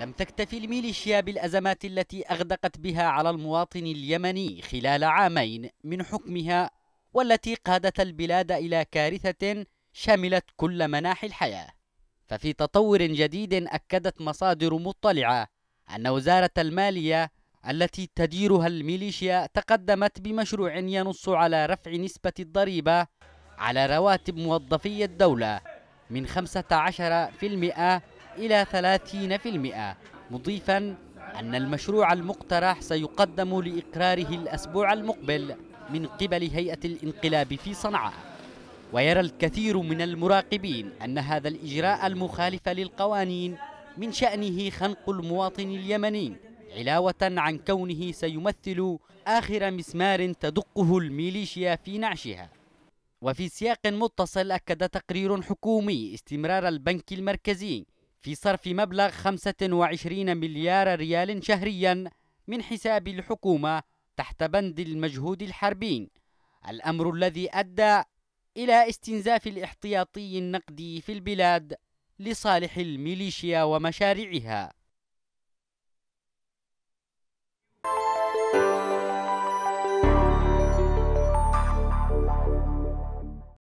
لم تكتفي الميليشيا بالأزمات التي أغدقت بها على المواطن اليمني خلال عامين من حكمها والتي قادت البلاد إلى كارثة شملت كل مناحي الحياة ففي تطور جديد أكدت مصادر مطلعة أن وزارة المالية التي تديرها الميليشيا تقدمت بمشروع ينص على رفع نسبة الضريبة على رواتب موظفي الدولة من 15% إلى 30% مضيفا أن المشروع المقترح سيقدم لإقراره الأسبوع المقبل من قبل هيئة الانقلاب في صنعاء ويرى الكثير من المراقبين أن هذا الإجراء المخالف للقوانين من شأنه خنق المواطن اليمني علاوة عن كونه سيمثل آخر مسمار تدقه الميليشيا في نعشها وفي سياق متصل أكد تقرير حكومي استمرار البنك المركزي في صرف مبلغ 25 مليار ريال شهريا من حساب الحكومة تحت بند المجهود الحربي الأمر الذي أدى إلى استنزاف الاحتياطي النقدي في البلاد لصالح الميليشيا ومشاريعها